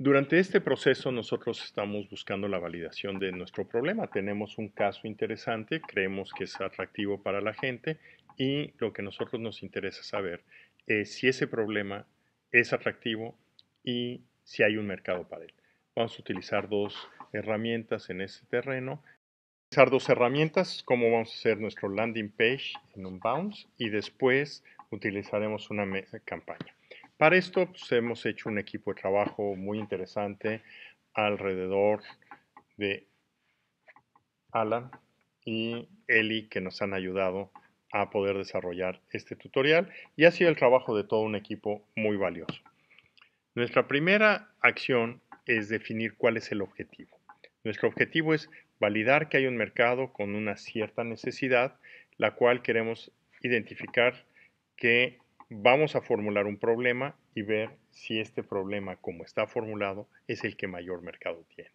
Durante este proceso nosotros estamos buscando la validación de nuestro problema. Tenemos un caso interesante, creemos que es atractivo para la gente y lo que nosotros nos interesa saber es si ese problema es atractivo y si hay un mercado para él. Vamos a utilizar dos herramientas en este terreno. Utilizar dos herramientas, como vamos a hacer nuestro landing page en un bounce y después utilizaremos una campaña. Para esto pues, hemos hecho un equipo de trabajo muy interesante alrededor de Alan y Eli que nos han ayudado a poder desarrollar este tutorial y ha sido el trabajo de todo un equipo muy valioso. Nuestra primera acción es definir cuál es el objetivo. Nuestro objetivo es validar que hay un mercado con una cierta necesidad, la cual queremos identificar que vamos a formular un problema y ver si este problema, como está formulado, es el que mayor mercado tiene.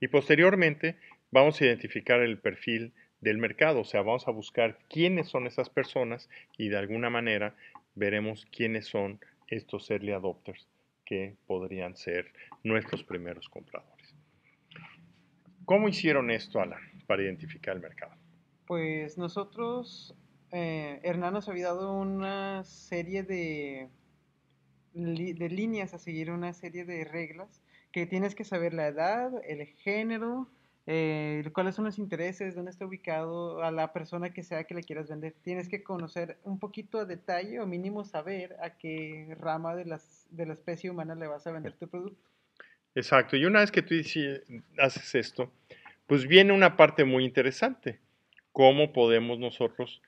Y posteriormente vamos a identificar el perfil del mercado, o sea, vamos a buscar quiénes son esas personas y de alguna manera veremos quiénes son estos early adopters que podrían ser nuestros primeros compradores. ¿Cómo hicieron esto, Alan, para identificar el mercado? Pues nosotros eh, Hernán nos había dado una serie de, de líneas a seguir, una serie de reglas que tienes que saber la edad, el género, eh, cuáles son los intereses, dónde está ubicado, a la persona que sea que le quieras vender. Tienes que conocer un poquito a detalle o mínimo saber a qué rama de, las, de la especie humana le vas a vender tu producto. Exacto, y una vez que tú haces esto, pues viene una parte muy interesante, cómo podemos nosotros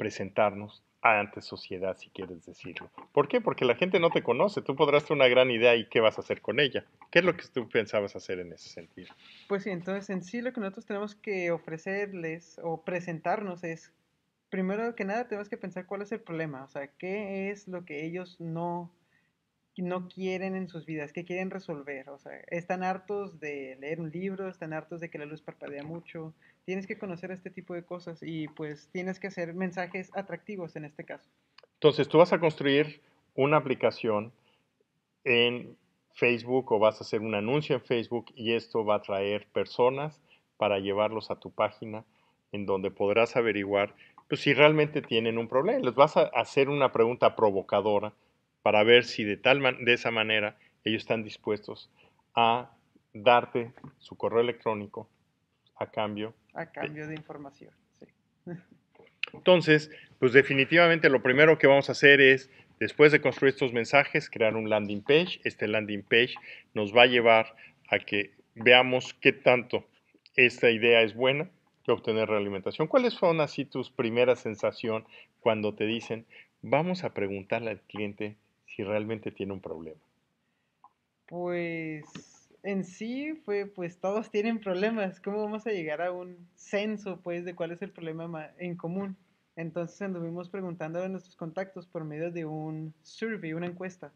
presentarnos ante sociedad, si quieres decirlo. ¿Por qué? Porque la gente no te conoce. Tú podrás tener una gran idea y qué vas a hacer con ella. ¿Qué es lo que tú pensabas hacer en ese sentido? Pues sí, entonces en sí lo que nosotros tenemos que ofrecerles o presentarnos es, primero que nada, tenemos que pensar cuál es el problema, o sea, qué es lo que ellos no no quieren en sus vidas, que quieren resolver. O sea, están hartos de leer un libro, están hartos de que la luz parpadea mucho. Tienes que conocer este tipo de cosas y pues tienes que hacer mensajes atractivos en este caso. Entonces, tú vas a construir una aplicación en Facebook o vas a hacer un anuncio en Facebook y esto va a traer personas para llevarlos a tu página en donde podrás averiguar pues, si realmente tienen un problema. Les vas a hacer una pregunta provocadora para ver si de, tal de esa manera ellos están dispuestos a darte su correo electrónico a cambio. A cambio de información, sí. Entonces, pues definitivamente lo primero que vamos a hacer es, después de construir estos mensajes, crear un landing page. Este landing page nos va a llevar a que veamos qué tanto esta idea es buena que obtener realimentación. ¿Cuáles fueron así tus primeras sensaciones cuando te dicen, vamos a preguntarle al cliente si realmente tiene un problema? Pues en sí fue, pues todos tienen problemas. ¿Cómo vamos a llegar a un censo, pues, de cuál es el problema en común? Entonces anduvimos preguntando a nuestros contactos por medio de un survey, una encuesta.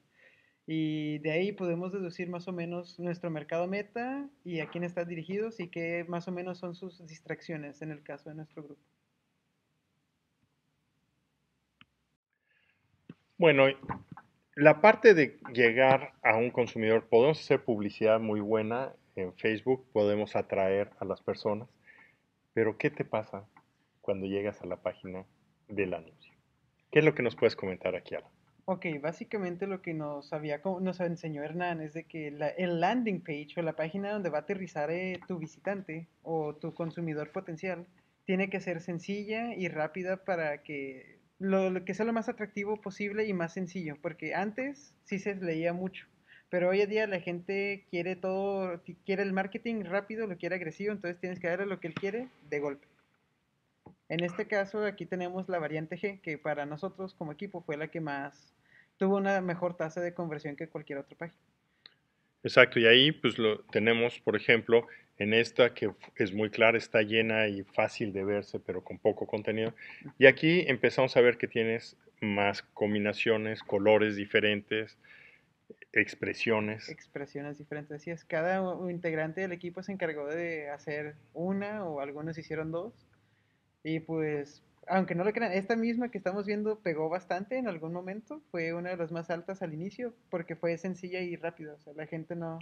Y de ahí podemos deducir más o menos nuestro mercado meta y a quién está dirigido y qué más o menos son sus distracciones en el caso de nuestro grupo. Bueno, la parte de llegar a un consumidor, podemos hacer publicidad muy buena en Facebook, podemos atraer a las personas, pero ¿qué te pasa cuando llegas a la página del anuncio? ¿Qué es lo que nos puedes comentar aquí, Alan? Ok, básicamente lo que nos, había, nos enseñó Hernán es de que el landing page o la página donde va a aterrizar eh, tu visitante o tu consumidor potencial tiene que ser sencilla y rápida para que lo, que sea lo más atractivo posible y más sencillo, porque antes sí se leía mucho, pero hoy en día la gente quiere todo, quiere el marketing rápido, lo quiere agresivo, entonces tienes que darle lo que él quiere de golpe. En este caso aquí tenemos la variante G, que para nosotros como equipo fue la que más tuvo una mejor tasa de conversión que cualquier otra página. Exacto, y ahí pues lo tenemos, por ejemplo, en esta que es muy clara, está llena y fácil de verse, pero con poco contenido. Y aquí empezamos a ver que tienes más combinaciones, colores diferentes, expresiones. Expresiones diferentes, así es. Cada integrante del equipo se encargó de hacer una o algunos hicieron dos. Y pues, aunque no lo crean, esta misma que estamos viendo pegó bastante en algún momento. Fue una de las más altas al inicio porque fue sencilla y rápida. O sea, la gente no,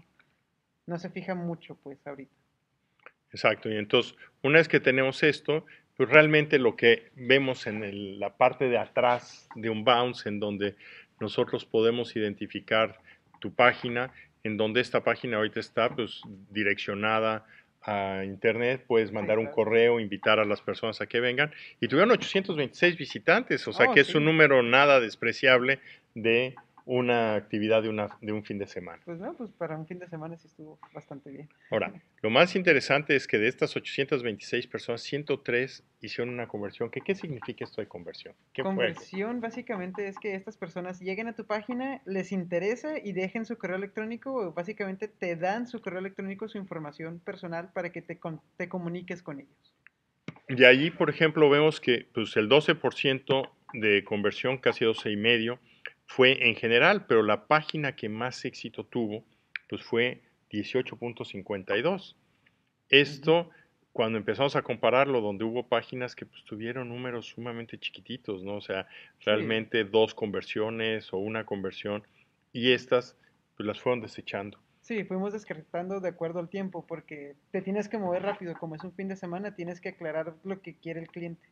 no se fija mucho, pues, ahorita. Exacto, y entonces, una vez que tenemos esto, pues realmente lo que vemos en la parte de atrás de un bounce, en donde nosotros podemos identificar tu página, en donde esta página ahorita está pues, direccionada a internet, puedes mandar un correo, invitar a las personas a que vengan. Y tuvieron 826 visitantes, o sea oh, que es un número nada despreciable de una actividad de, una, de un fin de semana. Pues no, pues para un fin de semana sí estuvo bastante bien. Ahora, lo más interesante es que de estas 826 personas, 103 hicieron una conversión. ¿Qué, qué significa esto de conversión? conversión básicamente es que estas personas lleguen a tu página, les interesa y dejen su correo electrónico, o básicamente te dan su correo electrónico, su información personal para que te, comuniques con ellos. Y allí, por ejemplo, vemos que pues, el 12% de conversión, casi y 12,5%, fue en general, pero la página que más éxito tuvo pues fue 18.52. Esto, cuando empezamos a compararlo, donde hubo páginas que pues, tuvieron números sumamente chiquititos, ¿no? O sea, realmente dos conversiones o una conversión, y estas pues, las fueron desechando. Sí, fuimos descartando de acuerdo al tiempo, porque te tienes que mover rápido, como es un fin de semana, tienes que aclarar lo que quiere el cliente.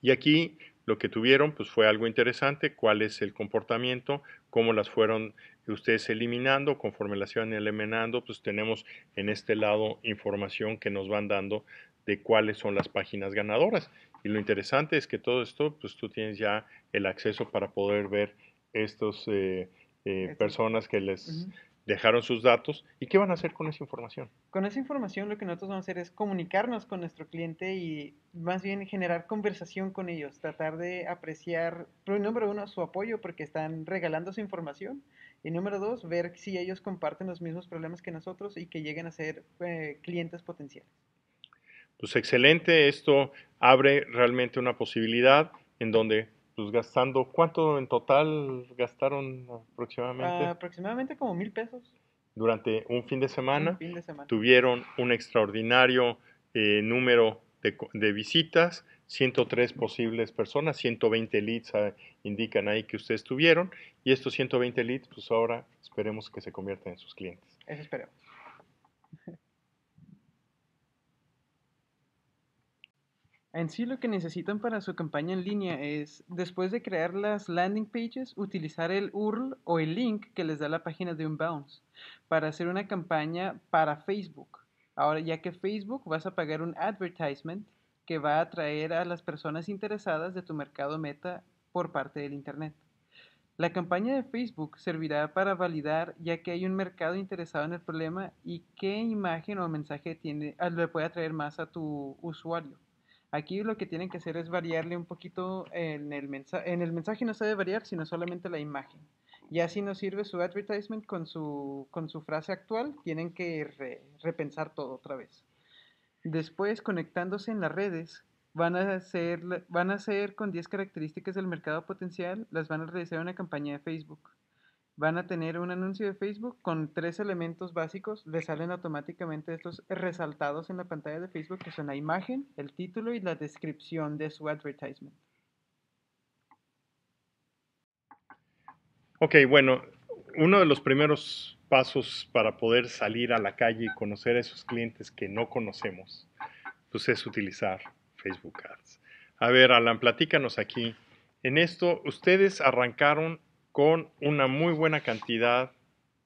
Y aquí lo que tuvieron pues fue algo interesante, cuál es el comportamiento, cómo las fueron ustedes eliminando, conforme las iban eliminando, pues tenemos en este lado información que nos van dando de cuáles son las páginas ganadoras. Y lo interesante es que todo esto, pues tú tienes ya el acceso para poder ver estas eh, eh, personas que les dejaron sus datos y qué van a hacer con esa información. Con esa información lo que nosotros vamos a hacer es comunicarnos con nuestro cliente y más bien generar conversación con ellos, tratar de apreciar, número uno, su apoyo porque están regalando su información y número dos, ver si ellos comparten los mismos problemas que nosotros y que lleguen a ser eh, clientes potenciales. Pues excelente, esto abre realmente una posibilidad en donde pues gastando, ¿cuánto en total gastaron aproximadamente? aproximadamente como mil pesos. Durante un fin de semana, tuvieron un extraordinario eh, número de, de, visitas, 103 posibles personas, 120 leads ah, indican ahí que ustedes tuvieron, y estos 120 leads, pues ahora esperemos que se conviertan en sus clientes. Eso esperemos. En sí lo que necesitan para su campaña en línea es, después de crear las landing pages, utilizar el URL o el link que les da la página de Unbounce para hacer una campaña para Facebook. Ahora, ya que Facebook vas a pagar un advertisement que va a atraer a las personas interesadas de tu mercado meta por parte del Internet. La campaña de Facebook servirá para validar ya que hay un mercado interesado en el problema y qué imagen o mensaje tiene, le puede atraer más a tu usuario. Aquí lo que tienen que hacer es variarle un poquito en el mensaje. En el mensaje no se debe variar, sino solamente la imagen. Y así no sirve su advertisement con su, frase actual. Tienen que repensar todo otra vez. Después, conectándose en las redes, van a, hacer, van a hacer con 10 características del mercado potencial, las van a realizar en una campaña de Facebook van a tener un anuncio de Facebook con tres elementos básicos. le salen automáticamente estos resaltados en la pantalla de Facebook, que son la imagen, el título y la descripción de su advertisement. Ok, bueno, uno de los primeros pasos para poder salir a la calle y conocer a esos clientes que no conocemos, pues es utilizar Facebook Ads. A ver, Alan, platícanos aquí. En esto, ustedes arrancaron con una muy buena cantidad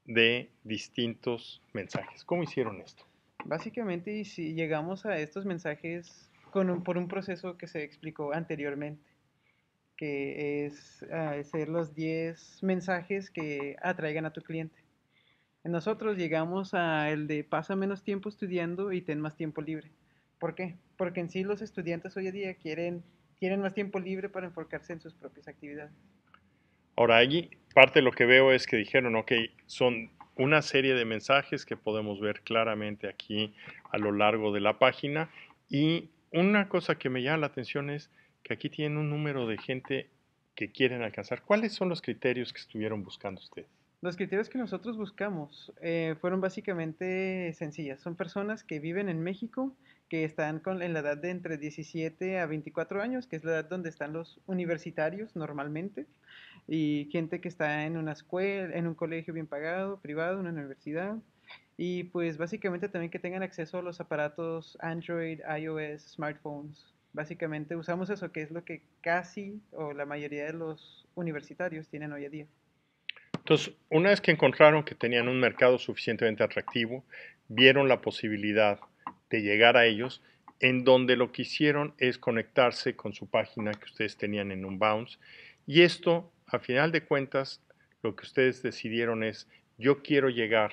de distintos mensajes. ¿Cómo hicieron esto? Básicamente, si llegamos a estos mensajes por un proceso que se explicó anteriormente, que es hacer ah, los 10 mensajes que atraigan a tu cliente. Nosotros llegamos a el de pasa menos tiempo estudiando y ten más tiempo libre. ¿Por qué? Porque en sí los estudiantes hoy en día quieren, quieren más tiempo libre para enfocarse en sus propias actividades. Ahora, allí parte de lo que veo es que dijeron, ok, son una serie de mensajes que podemos ver claramente aquí a lo largo de la página. Y una cosa que me llama la atención es que aquí tienen un número de gente que quieren alcanzar. ¿Cuáles son los criterios que estuvieron buscando ustedes? Los criterios que nosotros buscamos eh, fueron básicamente sencillas. Son personas que viven en México, que están en la edad de entre 17 a 24 años, que es la edad donde están los universitarios normalmente, y gente que está en una escuela, en un colegio bien pagado, privado, una universidad. Y pues básicamente también que tengan acceso a los aparatos Android, iOS, smartphones. Básicamente usamos eso, que es lo que casi o la mayoría de los universitarios tienen hoy en día. Entonces, una vez que encontraron que tenían un mercado suficientemente atractivo, vieron la posibilidad de llegar a ellos, en donde lo que hicieron es conectarse con su página que ustedes tenían en Unbounce. Y esto a final de cuentas, lo que ustedes decidieron es, yo quiero llegar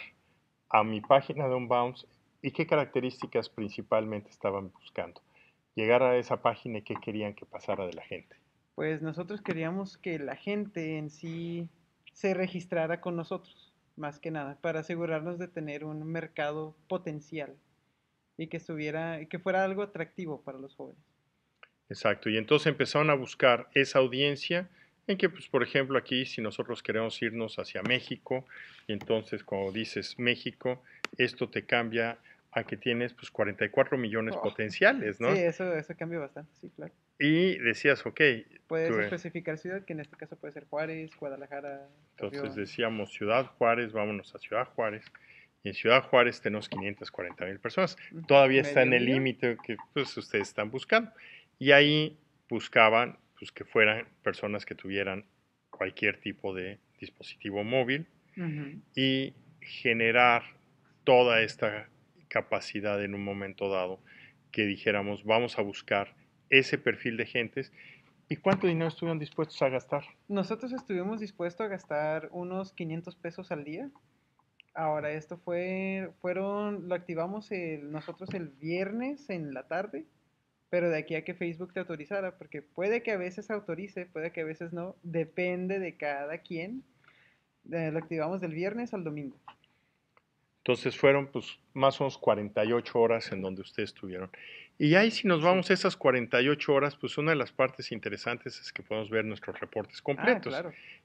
a mi página de Unbounce y qué características principalmente estaban buscando. Llegar a esa página y qué querían que pasara de la gente. Pues nosotros queríamos que la gente en sí se registrara con nosotros, más que nada, para asegurarnos de tener un mercado potencial y que estuviera, y que fuera algo atractivo para los jóvenes. Exacto, y entonces empezaron a buscar esa audiencia en que, pues, por ejemplo, aquí si nosotros queremos irnos hacia México, y entonces cuando dices México, esto te cambia a que tienes pues 44 millones oh. potenciales, ¿no? Sí, eso, cambia bastante, sí, claro. Y decías, ok. Puedes eh, especificar ciudad, que en este caso puede ser Juárez, Guadalajara. Entonces decíamos Ciudad Juárez, vámonos a Ciudad Juárez. Y en Ciudad Juárez tenemos 540 mil personas. Todavía está en el límite que pues, ustedes están buscando. Y ahí buscaban pues, que fueran personas que tuvieran cualquier tipo de dispositivo móvil y generar toda esta capacidad en un momento dado que dijéramos vamos a buscar ese perfil de gentes ¿Y cuánto dinero estuvieron dispuestos a gastar? Nosotros estuvimos dispuestos a gastar unos 500 pesos al día. Ahora, esto fue, fueron, lo activamos nosotros el viernes en la tarde pero de aquí a que Facebook te autorizara, porque puede que a veces autorice, puede que a veces no, depende de cada quien. Eh, lo activamos del viernes al domingo. Entonces fueron pues más o menos 48 horas en donde ustedes estuvieron. Y ahí si nos vamos esas 48 horas, pues una de las partes interesantes es que podemos ver nuestros reportes ah, completos.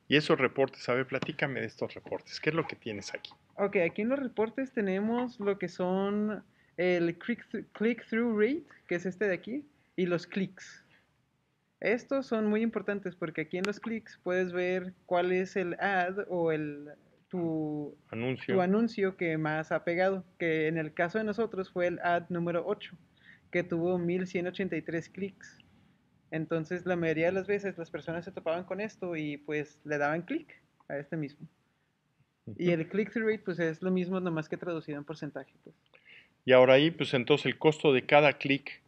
Y esos reportes, a ver, platícame de estos reportes. ¿Qué es lo que tienes aquí? Ok, aquí en los reportes tenemos lo que son el click-through rate, que es este de aquí, y los clics. Estos son muy importantes porque aquí en los clics puedes ver cuál es el ad o el, tu, anuncio. tu anuncio que más ha pegado, que en el caso de nosotros fue el ad número 8, que tuvo 1183 clics. Entonces la mayoría de las veces las personas se topaban con esto y pues le daban clic a este mismo. Y el click-through rate pues es lo mismo, nomás que traducido en porcentaje. Pues. Y ahora ahí, pues entonces el costo de cada clic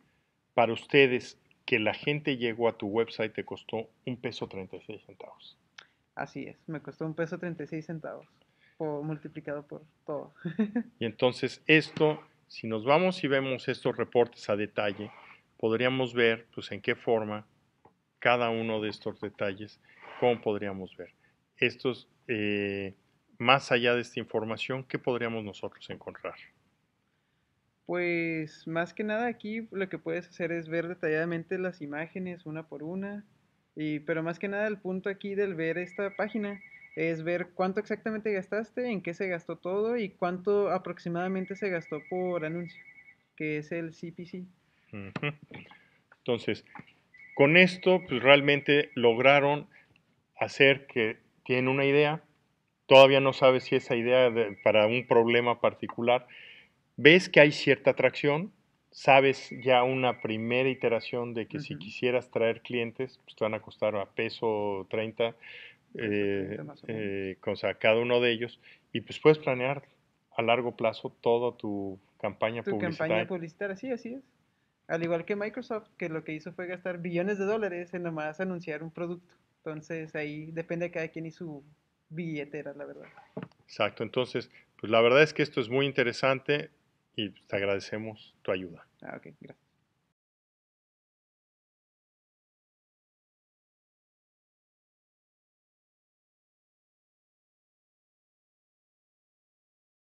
para ustedes que la gente llegó a tu website te costó un peso 36 centavos. Así es, me costó un peso 36 centavos, multiplicado por todo. y entonces esto, si nos vamos y vemos estos reportes a detalle, podríamos ver pues en qué forma cada uno de estos detalles, cómo podríamos ver. Estos, eh, más allá de esta información, ¿qué podríamos nosotros encontrar? Pues más que nada aquí lo que puedes hacer es ver detalladamente las imágenes una por una. Y, pero más que nada el punto aquí del ver esta página es ver cuánto exactamente gastaste, en qué se gastó todo y cuánto aproximadamente se gastó por anuncio, que es el CPC. Entonces, con esto pues realmente lograron hacer que tiene una idea, todavía no sabe si esa idea para un problema particular, ves que hay cierta atracción, sabes ya una primera iteración de que si quisieras traer clientes, pues te van a costar a peso 30, con, eh, eh, cada uno de ellos, y pues puedes planear a largo plazo toda tu campaña tu campaña publicitaria, sí, así es. Al igual que Microsoft, que lo que hizo fue gastar billones de dólares en nomás anunciar un producto. Entonces ahí depende de cada quien y su billetera, la verdad. Exacto, entonces, pues la verdad es que esto es muy interesante y te agradecemos tu ayuda. Ah, gracias.